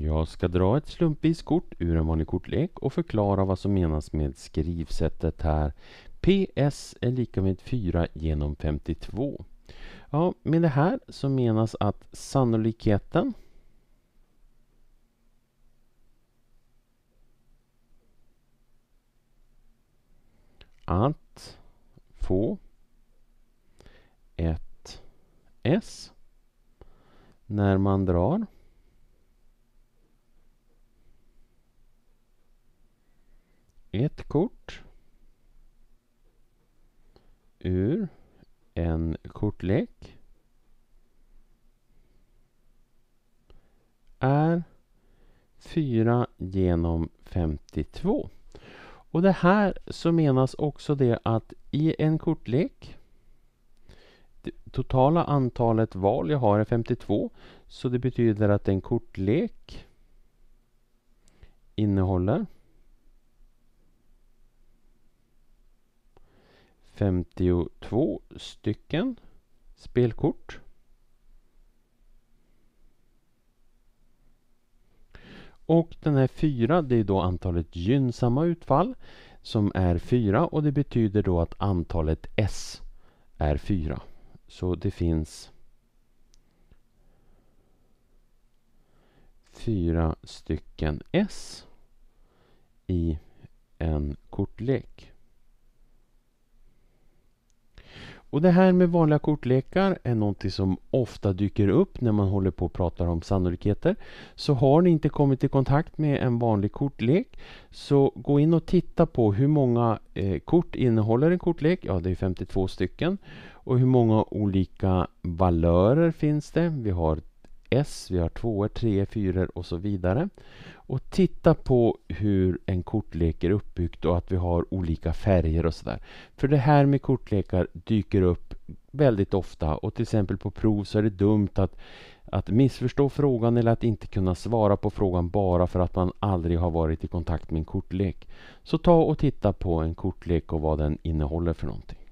Jag ska dra ett slumpvis kort ur en vanlig kortlek och förklara vad som menas med skrivsättet här. PS är lika med 4 genom 52. Ja, med det här så menas att sannolikheten att få ett S när man drar ett kort ur en kortlek är 4 genom 52. Och det här så menas också det att i en kortlek det totala antalet val jag har är 52 så det betyder att en kortlek innehåller 52 stycken spelkort. Och den här 4 det är då antalet gynnsamma utfall som är 4 och det betyder då att antalet S är 4. Så det finns fyra stycken S i en kortlek. Och det här med vanliga kortlekar är någonting som ofta dyker upp när man håller på och pratar om sannolikheter. Så har ni inte kommit i kontakt med en vanlig kortlek så gå in och titta på hur många eh, kort innehåller en kortlek. Ja, det är 52 stycken. Och hur många olika valörer finns det? Vi har S, vi har tvåor, treor, fyror och så vidare. Och titta på hur en kortlek är uppbyggd och att vi har olika färger och sådär. För det här med kortlekar dyker upp väldigt ofta och till exempel på prov så är det dumt att, att missförstå frågan eller att inte kunna svara på frågan bara för att man aldrig har varit i kontakt med en kortlek. Så ta och titta på en kortlek och vad den innehåller för någonting.